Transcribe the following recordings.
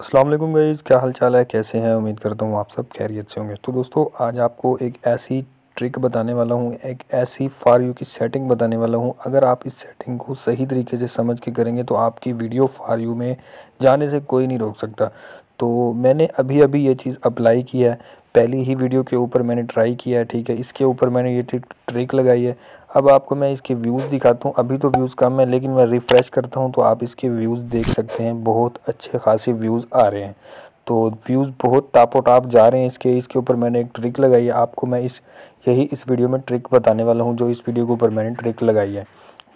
Aslam guys क्या हाल चाल है कैसे हैं उम्मीद करता हूँ आप सब खैरियत से होंगे तो दोस्तों आज आपको एक ऐसी ट्रिक बताने वाला हूँ एक ऐसी फार यू की सेटिंग बताने वाला हूँ अगर आप इस सेटिंग को सही तरीके से समझ के करेंगे तो आपकी वीडियो फार यू में जाने से कोई नहीं रोक सकता तो मैंने अभी अभी ये चीज़ अप्लाई की है पहली ही वीडियो के ऊपर मैंने ट्राई किया है ठीक है इसके ऊपर मैंने ये ट्रिक लगाई है अब आपको मैं इसके व्यूज़ दिखाता हूँ अभी तो व्यूज़ कम है लेकिन मैं रिफ़्रेश करता हूँ तो आप इसके व्यूज़ देख सकते हैं बहुत अच्छे खासे व्यूज़ आ रहे हैं तो व्यूज़ बहुत टापो टाप जा रहे हैं इसके इसके ऊपर मैंने एक ट्रिक लगाई है आपको मैं इस यही इस वीडियो में ट्रिक बताने वाला हूँ जो इस वीडियो के ऊपर मैंने ट्रिक लगाई है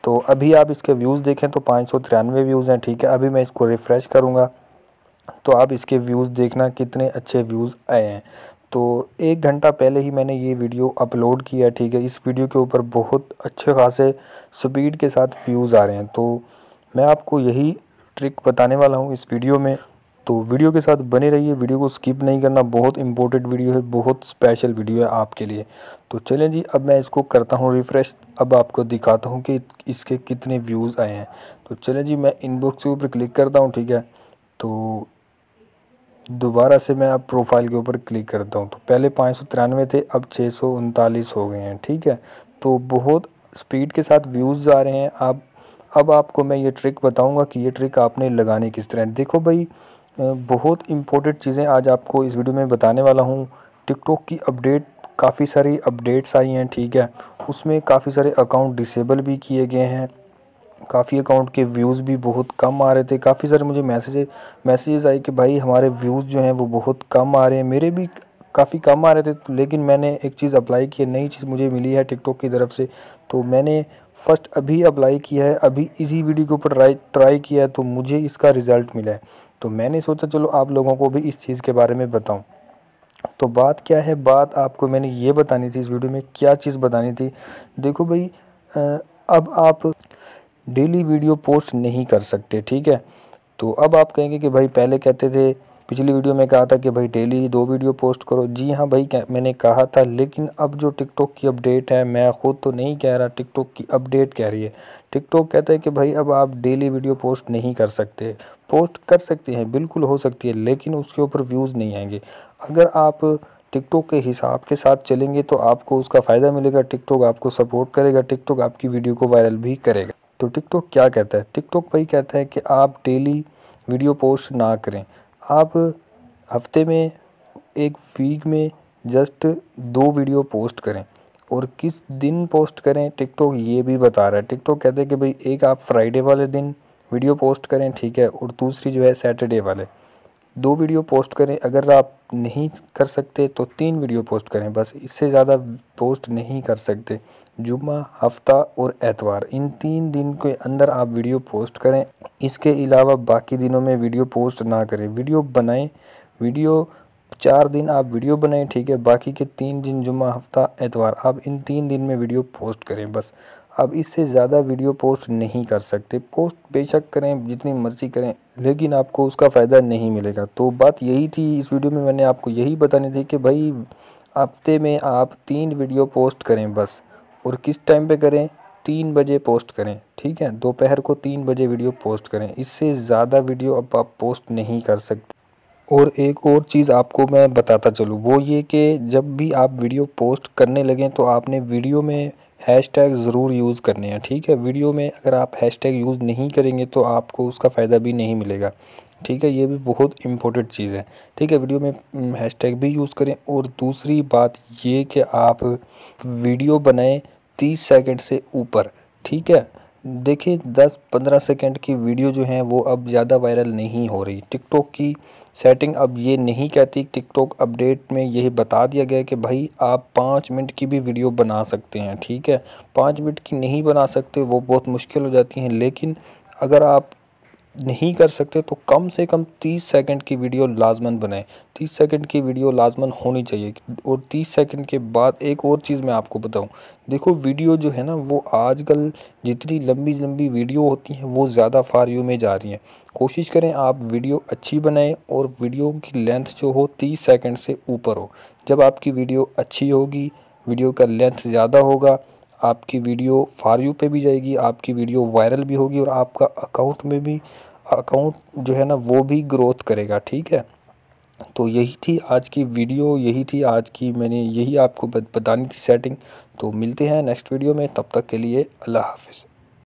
तो अभी आप इसके व्यूज़ देखें तो पाँच सौ तिरानवे व्यूज़ हैं ठीक है अभी मैं इसको रिफ़्रेश करूँगा तो आप इसके व्यूज़ देखना कितने अच्छे व्यूज़ आए हैं तो एक घंटा पहले ही मैंने ये वीडियो अपलोड किया ठीक है इस वीडियो के ऊपर बहुत अच्छे खासे स्पीड के साथ व्यूज़ आ रहे हैं तो मैं आपको यही ट्रिक बताने वाला हूँ इस वीडियो में तो वीडियो के साथ बने रहिए वीडियो को स्किप नहीं करना बहुत इंपॉर्टेंट वीडियो है बहुत स्पेशल वीडियो है आपके लिए तो चलें जी अब मैं इसको करता हूँ रिफ़्रेश अब आपको दिखाता हूँ कि इसके कितने व्यूज़ आए हैं तो चलें जी मैं इनबॉक्स के ऊपर क्लिक करता हूँ ठीक है तो दोबारा से मैं अब प्रोफाइल के ऊपर क्लिक करता हूँ तो पहले पाँच थे अब छः हो गए हैं ठीक है तो बहुत स्पीड के साथ व्यूज़ आ रहे हैं अब अब आपको मैं ये ट्रिक बताऊँगा कि ये ट्रिक आपने लगानी किस तरह देखो भाई बहुत इम्पोर्टेंट चीज़ें आज आपको इस वीडियो में बताने वाला हूँ टिकटॉक की अपडेट काफ़ी सारी अपडेट्स आई हैं ठीक है उसमें काफ़ी सारे अकाउंट डिसेबल भी किए गए हैं काफ़ी अकाउंट के व्यूज़ भी बहुत कम आ रहे थे काफ़ी सारे मुझे मैसेज मैसेजेस आए कि भाई हमारे व्यूज़ जो हैं वो बहुत कम आ रहे हैं मेरे भी काफ़ी कम आ रहे थे तो लेकिन मैंने एक चीज़ अप्लाई की है नई चीज़ मुझे मिली है टिकटॉक की तरफ से तो मैंने फ़र्स्ट अभी अप्लाई किया है अभी इसी वीडियो के ऊपर ट्राई ट्राई किया है तो मुझे इसका रिज़ल्ट मिला है तो मैंने सोचा चलो आप लोगों को भी इस चीज़ के बारे में बताऊँ तो बात क्या है बात आपको मैंने ये बतानी थी इस वीडियो में क्या चीज़ बतानी थी देखो भाई अब आप डेली वीडियो पोस्ट नहीं कर सकते ठीक है तो अब आप कहेंगे कि भाई पहले कहते थे पिछली वीडियो में कहा था कि भाई डेली दो वीडियो पोस्ट करो जी हाँ भाई मैंने कहा था लेकिन अब जो टिकटॉक की अपडेट है मैं ख़ुद तो नहीं कह रहा टिकटॉक की अपडेट कह रही है टिकटॉक कहता है कि भाई अब आप डेली वीडियो पोस्ट नहीं कर सकते पोस्ट कर सकते हैं बिल्कुल हो सकती है लेकिन उसके ऊपर व्यूज़ नहीं आएंगे अगर आप टिकटॉक के हिसाब के साथ चलेंगे तो आपको उसका फ़ायदा मिलेगा टिकटॉक आपको सपोर्ट करेगा टिकटॉक आपकी वीडियो को वायरल भी करेगा तो टिकटॉक क्या कहता है टिकटॉक भाई कहता है कि आप डेली वीडियो पोस्ट ना करें आप हफ़्ते में एक वीक में जस्ट दो वीडियो पोस्ट करें और किस दिन पोस्ट करें टिकटॉक ये भी बता रहा है टिकटॉक कहते हैं कि भाई एक आप फ्राइडे वाले दिन वीडियो पोस्ट करें ठीक है और दूसरी जो है सैटरडे वाले दो वीडियो पोस्ट करें अगर आप नहीं कर सकते तो तीन वीडियो पोस्ट करें बस इससे ज़्यादा पोस्ट नहीं कर सकते जुम्मा हफ्ता और एतवार इन तीन दिन के अंदर आप वीडियो पोस्ट करें इसके अलावा बाकी दिनों में वीडियो पोस्ट ना करें वीडियो बनाएं वीडियो चार दिन आप वीडियो बनाएं ठीक है बाकी के तीन दिन जुम्मा हफ्ता एतवार आप इन तीन दिन में वीडियो पोस्ट करें बस अब इससे ज़्यादा वीडियो पोस्ट नहीं कर सकते पोस्ट बेशक करें जितनी मर्ज़ी करें लेकिन आपको उसका फ़ायदा नहीं मिलेगा तो बात यही थी इस वीडियो में मैंने आपको यही बतानी थी कि भाई हफ्ते में आप तीन वीडियो पोस्ट करें बस और किस टाइम पे करें तीन बजे पोस्ट करें ठीक है दोपहर को तीन बजे वीडियो पोस्ट करें इससे ज़्यादा वीडियो अब आप पोस्ट नहीं कर सकते और एक और चीज़ आपको मैं बताता चलूँ वो ये कि जब भी आप वीडियो पोस्ट करने लगें तो आपने वीडियो में हैश टैग ज़रूर यूज़ करने हैं ठीक है वीडियो में अगर आप हैश टैग यूज़ नहीं करेंगे तो आपको उसका फ़ायदा भी नहीं मिलेगा ठीक है ये भी बहुत इम्पोर्टेंट चीज़ है ठीक है वीडियो में हैश टैग भी यूज़ करें और दूसरी बात ये कि आप वीडियो बनाएं तीस सेकंड से ऊपर ठीक है देखिए 10-15 सेकंड की वीडियो जो है वो अब ज़्यादा वायरल नहीं हो रही टिकटॉक की सेटिंग अब ये नहीं कहती टिकटॉक अपडेट में यही बता दिया गया कि भाई आप पाँच मिनट की भी वीडियो बना सकते हैं ठीक है पाँच मिनट की नहीं बना सकते वो बहुत मुश्किल हो जाती हैं लेकिन अगर आप नहीं कर सकते तो कम से कम 30 सेकंड की वीडियो लाजमन बनाएं 30 सेकंड की वीडियो लाजमन होनी चाहिए और 30 सेकंड के बाद एक और चीज़ मैं आपको बताऊं देखो वीडियो जो है ना वो आजकल जितनी लंबी लंबी वीडियो होती हैं वो ज़्यादा फार यू में जा रही हैं कोशिश करें आप वीडियो अच्छी बनाएं और वीडियो की लेंथ जो हो तीस सेकेंड से ऊपर हो जब आपकी वीडियो अच्छी होगी वीडियो का लेंथ ज़्यादा होगा आपकी वीडियो फार यू पे भी जाएगी आपकी वीडियो वायरल भी होगी और आपका अकाउंट में भी अकाउंट जो है ना वो भी ग्रोथ करेगा ठीक है तो यही थी आज की वीडियो यही थी आज की मैंने यही आपको बतानी थी सेटिंग तो मिलते हैं नेक्स्ट वीडियो में तब तक के लिए अल्लाह हाफिज़